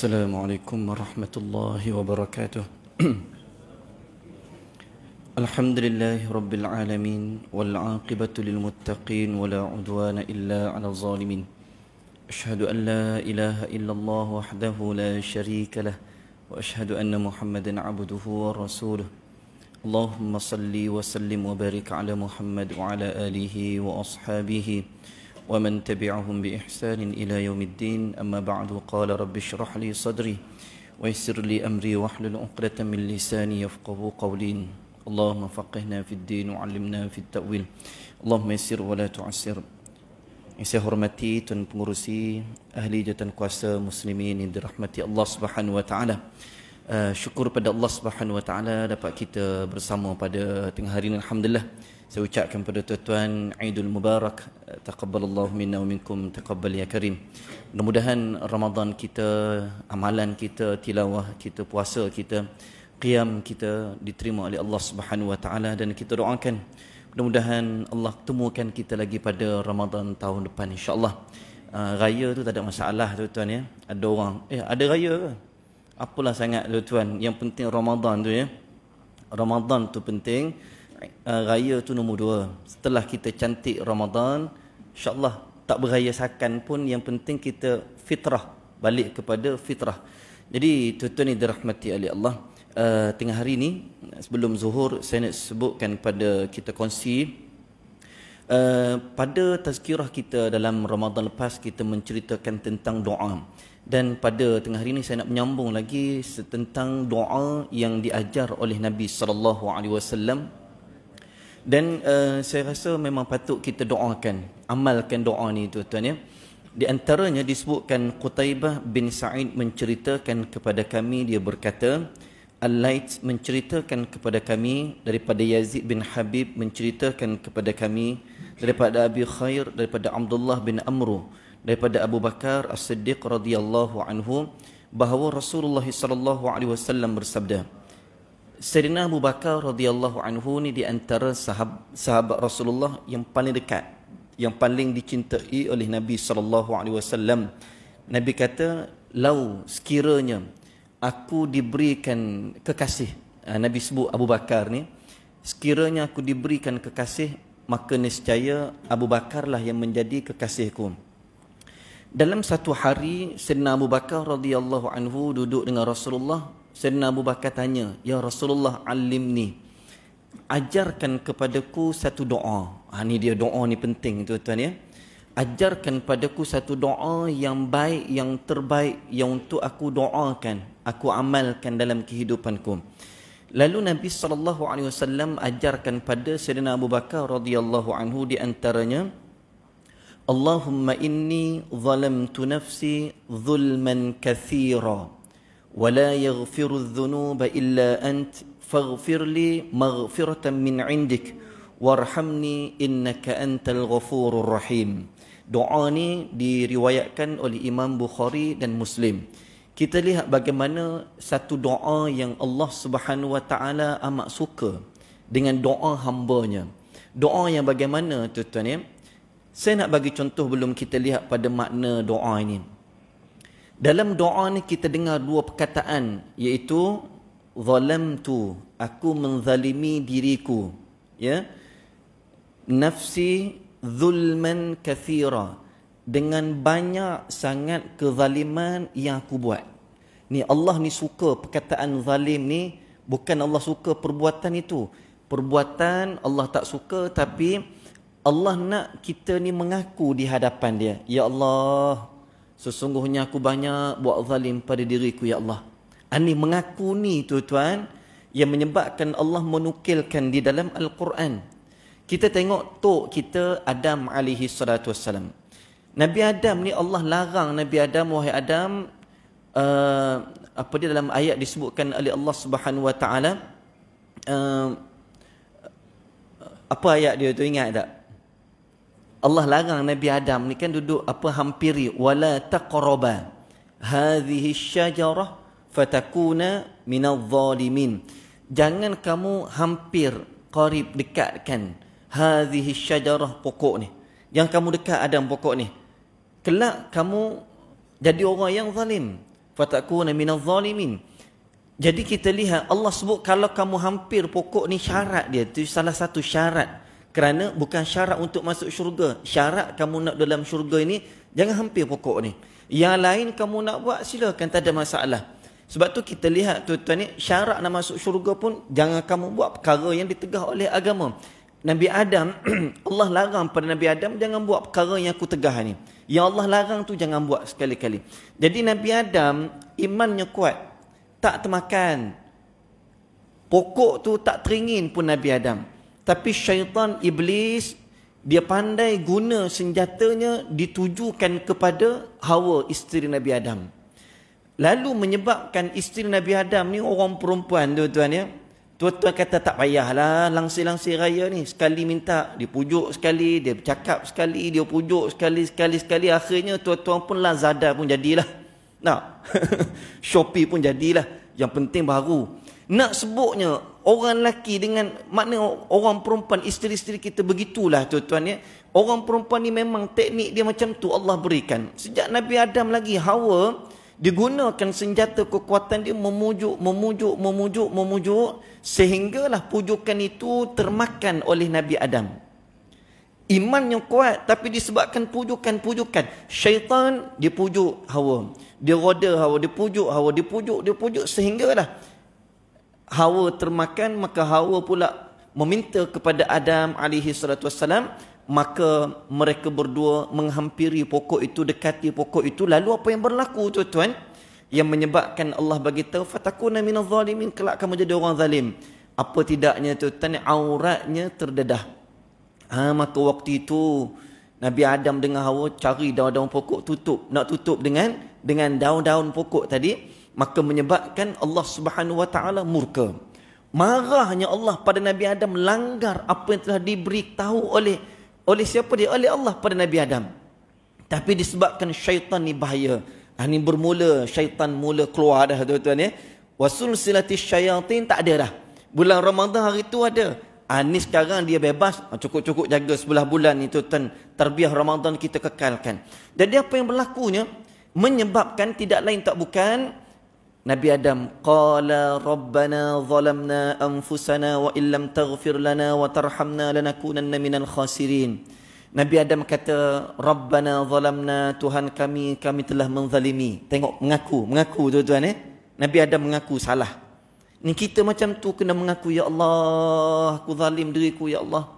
السلام عليكم ورحمة الله وبركاته الحمد لله رب العالمين والعاقبة للمتقين ولا عدوان إلا على الظالمين أشهد أن لا إله إلا الله وحده لا شريك له وأشهد أن محمدا عبده ورسوله اللهم صل وسلم وبارك على محمد وعلى آله وأصحابه وعلى ومن تبعهم بإحسان إلى يوم الدين أما بعد قال رب اشرح لي صدري ويسر لي أمري واحلل عقدة من لساني يفقه قولي اللهم فقهنا في الدين وعلمنا في التأويل اللهم يسر ولا تعسر Saya hormati Tuan Pengurusi Ahli Jatuan Kuasa Muslimin Di rahmati Allah Subhanahu Wa Taala. Eh, syukur pada Allah Subhanahu Wa Taala dapat kita bersama pada tengah hari ini alhamdulillah. Saya ucapkan kepada tuan-tuan Aidul Mubarak eh, Taqabbalallahu minna wa minkum Taqabbal ya Karim Mudah-mudahan Ramadan kita Amalan kita Tilawah kita Puasa kita qiam kita Diterima oleh Allah subhanahu wa ta'ala Dan kita doakan Mudah-mudahan Allah temukan kita lagi pada Ramadan tahun depan InsyaAllah uh, Raya tu tak ada masalah tuan-tuan ya Ada orang Eh ada raya ke? apalah sangat tuan yang penting Ramadan tu ya Ramadan tu penting eh, raya tu nombor dua setelah kita cantik Ramadan insyaallah tak berayasakan pun yang penting kita fitrah balik kepada fitrah jadi tuan-tuan ni dirahmati oleh Allah uh, tengah hari ni sebelum zuhur saya nak sebutkan pada kita kongsi Uh, pada tazkirah kita dalam Ramadan lepas kita menceritakan tentang doa dan pada tengah hari ini saya nak menyambung lagi tentang doa yang diajar oleh Nabi sallallahu alaihi wasallam. Dan uh, saya rasa memang patut kita doakan, amalkan doa ni tuan-tuan ya. Di antaranya disebutkan Qutaibah bin Sa'id menceritakan kepada kami dia berkata Al-Lait menceritakan kepada kami daripada Yazid bin Habib menceritakan kepada kami daripada Abi Khair daripada Abdullah bin Amru daripada Abu Bakar As-Siddiq radhiyallahu anhu bahawa Rasulullah sallallahu alaihi wasallam bersabda Sayyidina Abu Bakar radhiyallahu anhu ni di antara sahab, sahabat Rasulullah yang paling dekat yang paling dicintai oleh Nabi sallallahu alaihi wasallam Nabi kata lau sekiranya aku diberikan kekasih ah, Nabi sebut Abu Bakar ni sekiranya aku diberikan kekasih maka niscaya Abu Bakarlah yang menjadi kekasihku dalam satu hari Sayyidina Abu Bakar radhiyallahu anhu duduk dengan Rasulullah. Sayyidina Abu Bakar tanya, "Ya Rasulullah, alimni. Ajarkan kepadaku satu doa." Ha ni dia doa ni penting tuan-tuan ya. Ajarkan padaku satu doa yang baik, yang terbaik yang untuk aku doakan, aku amalkan dalam kehidupanku. Lalu Nabi sallallahu alaihi wasallam ajarkan pada Sayyidina Abu Bakar radhiyallahu anhu di antaranya Allahumma اللهم إني ظلمت نفسي ظلما كثيرا ولا يغفر الذنوب illa ant. Faghfir li مغفرة min عندك warhamni innaka antal ghafurur rahim. Doa ni diriwayatkan oleh Imam Bukhari dan Muslim. Kita lihat bagaimana satu doa yang Allah Subhanahu wa taala amat suka dengan doa hamba-Nya. Doa yang bagaimana tuan-tuan ya? Saya nak bagi contoh belum kita lihat pada makna doa ini. Dalam doa ni kita dengar dua perkataan iaitu zalamtu aku menzalimi diriku ya nafsi zulman kathira dengan banyak sangat kezaliman yang aku buat ni Allah ni suka perkataan zalim ni bukan Allah suka perbuatan itu perbuatan Allah tak suka tapi hmm. Allah nak kita ni mengaku di hadapan dia. Ya Allah, sesungguhnya aku banyak buat zalim pada diriku, Ya Allah. Ini ah, mengaku ni tu tuan yang menyebabkan Allah menukilkan di dalam Al-Quran. Kita tengok tok kita Adam alaihi salatu wassalam. Nabi Adam ni Allah larang Nabi Adam wahai Adam uh, apa dia dalam ayat disebutkan oleh Allah Subhanahu wa taala uh, apa ayat dia tu ingat tak? Allah larang Nabi Adam ni kan duduk apa hampiri wala taqraba hadhihi syajarah fatakuna minal zalimin jangan kamu hampir qarib dekatkan hadhihi syajarah pokok ni yang kamu dekat Adam pokok ni kelak kamu jadi orang yang zalim fatakuna minal zalimin jadi kita lihat Allah sebut kalau kamu hampir pokok ni syarat dia tu salah satu syarat kerana bukan syarat untuk masuk syurga. Syarat kamu nak dalam syurga ini, jangan hampir pokok ni. Yang lain kamu nak buat, silakan. Tak ada masalah. Sebab tu kita lihat tuan-tuan ni, syarat nak masuk syurga pun, jangan kamu buat perkara yang ditegah oleh agama. Nabi Adam, Allah larang pada Nabi Adam, jangan buat perkara yang aku tegah ni. Yang Allah larang tu, jangan buat sekali-kali. Jadi Nabi Adam, imannya kuat. Tak termakan. Pokok tu tak teringin pun Nabi Adam. Tapi syaitan iblis dia pandai guna senjatanya ditujukan kepada Hawa isteri Nabi Adam. Lalu menyebabkan isteri Nabi Adam ni orang perempuan tuan-tuan ya. Tuan-tuan kata tak payahlah langsir-langsir raya ni. Sekali minta, dia pujuk sekali, dia bercakap sekali, dia pujuk sekali-sekali-sekali. Akhirnya tuan-tuan pun Lazada pun jadilah. Nah, Shopee pun jadilah. Yang penting baru. Nak sebutnya, orang lelaki dengan makna orang perempuan isteri-isteri kita begitulah tuan-tuan ya orang perempuan ni memang teknik dia macam tu Allah berikan sejak Nabi Adam lagi Hawa digunakan senjata kekuatan dia memujuk memujuk memujuk memujuk sehinggalah pujukan itu termakan oleh Nabi Adam iman yang kuat tapi disebabkan pujukan-pujukan syaitan dia pujuk Hawa dia roda Hawa dia pujuk Hawa dia pujuk dia pujuk sehinggalah Hawa termakan maka Hawa pula meminta kepada Adam alaihi salatu wasalam maka mereka berdua menghampiri pokok itu dekati pokok itu lalu apa yang berlaku tuan-tuan yang menyebabkan Allah bagi tahu fatakuna minaz zalimin kelak kamu jadi orang zalim apa tidaknya tuan-tuan auratnya terdedah ha maka waktu itu Nabi Adam dengan Hawa cari daun-daun pokok tutup nak tutup dengan dengan daun-daun pokok tadi maka menyebabkan Allah Subhanahu wa taala murka. Marahnya Allah pada Nabi Adam langgar apa yang telah diberitahu oleh oleh siapa dia? Oleh Allah pada Nabi Adam. Tapi disebabkan syaitan ni bahaya. Ini ah, bermula syaitan mula keluar dah tuan-tuan ya. Wasul silati syayatin tak ada dah. Bulan Ramadan hari tu ada. Ini ah, sekarang dia bebas. Ah, cukup-cukup jaga sebelah bulan ni tuan-tuan. Terbiah Ramadan kita kekalkan. Jadi apa yang berlakunya? Menyebabkan tidak lain tak bukan Nabi Adam qala rabbana zalamna anfusana wa illam taghfir lana wa tarhamna lanakunanna minal khasirin. Nabi Adam kata rabbana zalamna tuhan kami kami telah menzalimi. Tengok mengaku, mengaku tuan-tuan eh. Nabi Adam mengaku salah. Ni kita macam tu kena mengaku ya Allah aku zalim diriku ya Allah.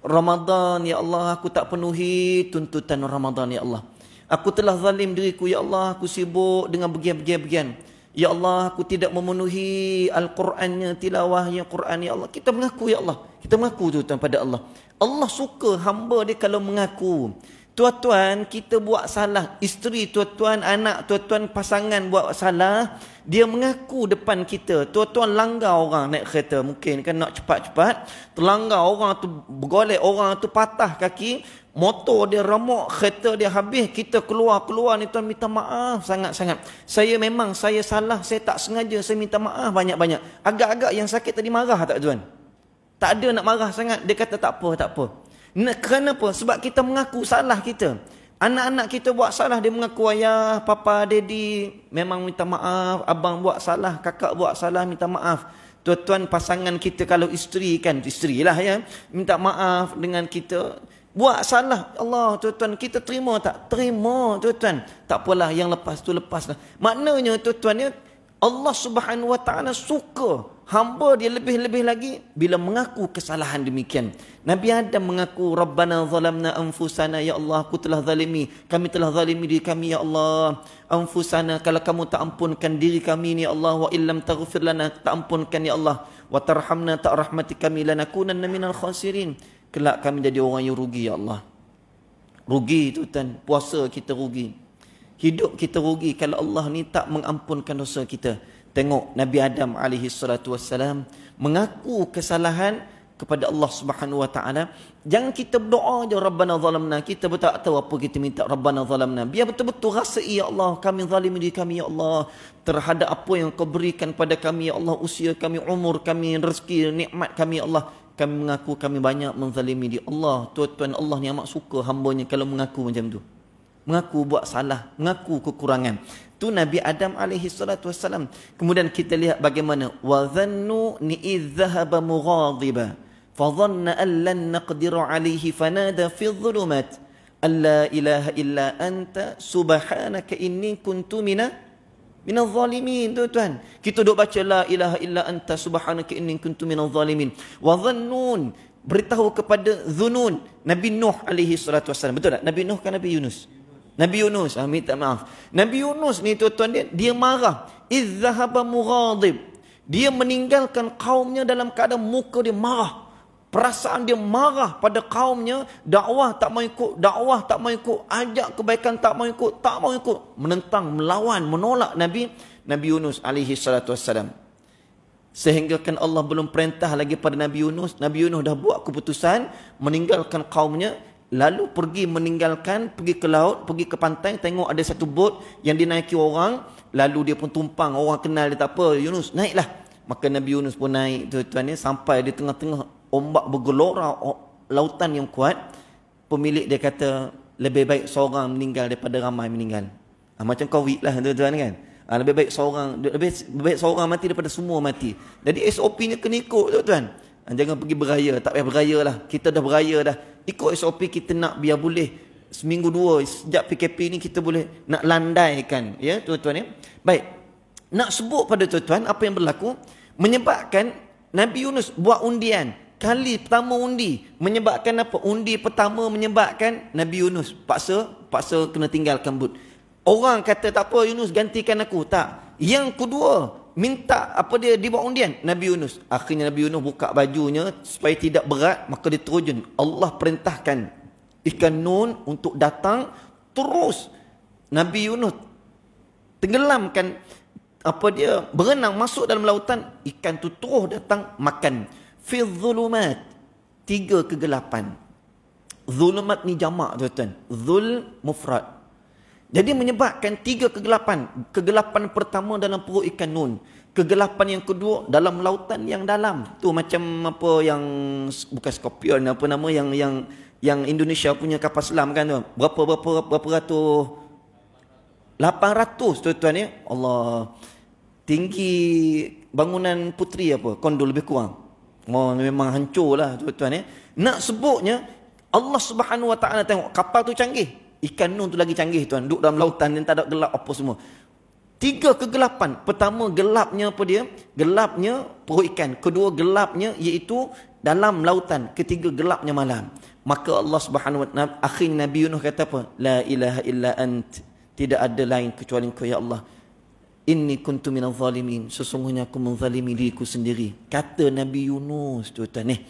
Ramadan ya Allah aku tak penuhi tuntutan Ramadan ya Allah. Aku telah zalim diriku ya Allah aku sibuk dengan begian-begian-begian. Ya Allah, aku tidak memenuhi Al-Qurannya, tilawahnya Quran. Ya Allah, kita mengaku Ya Allah. Kita mengaku tu pada Allah. Allah suka hamba dia kalau mengaku. Tuan-tuan, kita buat salah. Isteri tuan-tuan, anak tuan-tuan, pasangan buat salah. Dia mengaku depan kita. Tuan-tuan langgar orang naik kereta. Mungkin kan nak cepat-cepat. Terlanggar orang tu, bergolek orang tu, patah kaki. Motor dia remuk, kereta dia habis. Kita keluar-keluar ni tuan minta maaf sangat-sangat. Saya memang, saya salah. Saya tak sengaja. Saya minta maaf banyak-banyak. Agak-agak yang sakit tadi marah tak tuan? Tak ada nak marah sangat. Dia kata tak apa, tak apa. Kerana apa? Sebab kita mengaku salah kita. Anak-anak kita buat salah, dia mengaku ayah, papa, daddy, memang minta maaf, abang buat salah, kakak buat salah, minta maaf. Tuan-tuan pasangan kita kalau isteri kan, isteri lah ya, minta maaf dengan kita. Buat salah, Allah tuan-tuan, kita terima tak? Terima tuan-tuan. Tak apalah, yang lepas tu lepaslah. Maknanya tuan-tuan ya, Allah subhanahu wa ta'ala suka hamba dia lebih-lebih lagi bila mengaku kesalahan demikian. Nabi Adam mengaku Rabbana zalamna anfusana ya Allah aku telah zalimi kami telah zalimi diri kami ya Allah anfusana kalau kamu tak ampunkan diri kami ya Allah wa illam taghfir lana tak ampunkan ya Allah wa tarhamna tak rahmati kami lanakunanna minal khasirin kelak kami jadi orang yang rugi ya Allah. Rugi tuan puasa kita rugi. Hidup kita rugi kalau Allah ni tak mengampunkan dosa kita tengok Nabi Adam alaihi salatu wasalam mengaku kesalahan kepada Allah Subhanahu wa taala jangan kita berdoa je rabbana zalamna kita betul tak tahu apa kita minta rabbana zalamna biar betul-betul rasa ya Allah kami zalim diri kami ya Allah terhadap apa yang kau berikan pada kami ya Allah usia kami umur kami rezeki nikmat kami ya Allah kami mengaku kami banyak menzalimi di Allah tuan-tuan Allah ni amat suka hamba nya kalau mengaku macam tu mengaku buat salah mengaku kekurangan Tu Nabi Adam alaihi salatu wasalam. Kemudian kita lihat bagaimana wa dhannu ni idzahaba mughadiba fa dhanna an naqdiru alaihi fanada fi dhulumat alla ilaha illa anta subhanaka inni kuntu mina min minaz zalimin tu tuan kita duk baca la ilaha illa anta subhanaka inni kuntu min minaz zalimin wa dhannun beritahu kepada dhunun nabi nuh alaihi salatu wasalam betul tak nabi nuh kan nabi yunus Nabi Yunus ah, minta maaf. Nabi Yunus ni tuan-tuan dia, dia marah. Izzahaba mughadib. Dia meninggalkan kaumnya dalam keadaan muka dia marah. Perasaan dia marah pada kaumnya. Dakwah tak mau ikut. Dakwah tak mau ikut. Ajak kebaikan tak mau ikut. Tak mau ikut. Menentang, melawan, menolak Nabi Nabi Yunus alaihi salatu wassalam. Sehinggakan Allah belum perintah lagi pada Nabi Yunus. Nabi Yunus dah buat keputusan meninggalkan kaumnya lalu pergi meninggalkan pergi ke laut pergi ke pantai tengok ada satu bot yang dinaiki orang lalu dia pun tumpang orang kenal dia tak apa Yunus naiklah maka Nabi Yunus pun naik tu tuan ya sampai di tengah-tengah ombak bergelora lautan yang kuat pemilik dia kata lebih baik seorang meninggal daripada ramai meninggal ha, macam covid lah tu tuan kan ha, lebih baik seorang lebih, lebih baik seorang mati daripada semua mati jadi SOP-nya kena ikut tuan-tuan ah, jangan pergi beraya tak payah beraya lah kita dah beraya dah ikut SOP kita nak biar boleh seminggu dua sejak PKP ni kita boleh nak landaikan ya tuan-tuan ya. Baik. Nak sebut pada tuan-tuan apa yang berlaku menyebabkan Nabi Yunus buat undian kali pertama undi menyebabkan apa undi pertama menyebabkan Nabi Yunus paksa paksa kena tinggalkan but orang kata tak apa Yunus gantikan aku tak yang kedua minta apa dia dibuat undian Nabi Yunus akhirnya Nabi Yunus buka bajunya supaya tidak berat maka dia terjun Allah perintahkan ikan nun untuk datang terus Nabi Yunus tenggelamkan apa dia berenang masuk dalam lautan ikan tu terus datang makan fi dhulumat tiga kegelapan zulumat ni jamak tuan-tuan zul mufrad jadi menyebabkan tiga kegelapan. Kegelapan pertama dalam perut ikan nun. Kegelapan yang kedua dalam lautan yang dalam. Tu macam apa yang bukan skopion. apa nama yang yang yang Indonesia punya kapal selam kan tu. Berapa berapa berapa ratus? 800 tuan-tuan ya. Allah. Tinggi bangunan putri apa? Kondo lebih kurang. Oh, memang hancur lah tuan-tuan ya. Nak sebutnya Allah Subhanahu Wa Taala tengok kapal tu canggih. Ikan nun tu lagi canggih tuan. Duk dalam lautan yang tak ada gelap apa semua. Tiga kegelapan. Pertama gelapnya apa dia? Gelapnya perut ikan. Kedua gelapnya iaitu dalam lautan. Ketiga gelapnya malam. Maka Allah subhanahu wa ta'ala akhir Nabi Yunus kata apa? La ilaha illa ant. Tidak ada lain kecuali kau ya Allah. Inni kuntu minal zalimin. Sesungguhnya aku menzalimi diriku sendiri. Kata Nabi Yunus tu tuan. Eh.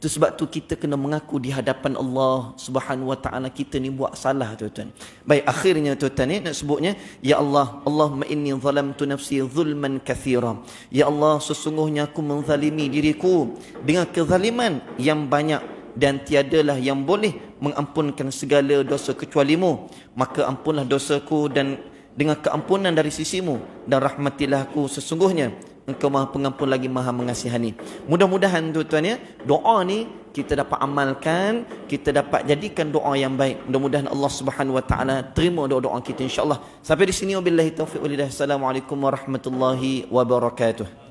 Itu sebab tu kita kena mengaku di hadapan Allah Subhanahu wa taala kita ni buat salah tu tuan Baik akhirnya tuan-tuan ni nak sebutnya ya Allah Allah Allahumma inni zalamtu nafsi zulman kathira. Ya Allah sesungguhnya aku menzalimi diriku dengan kezaliman yang banyak dan tiadalah yang boleh mengampunkan segala dosa kecualiMu Maka ampunlah dosaku dan dengan keampunan dari sisimu dan rahmatilah aku sesungguhnya Engkau maha pengampun lagi maha mengasihani. Mudah-mudahan tu tuan ya, doa ni kita dapat amalkan, kita dapat jadikan doa yang baik. Mudah-mudahan Allah Subhanahu wa taala terima doa-doa kita insyaallah. Sampai di sini wabillahi taufiq walhidayah. Assalamualaikum warahmatullahi wabarakatuh.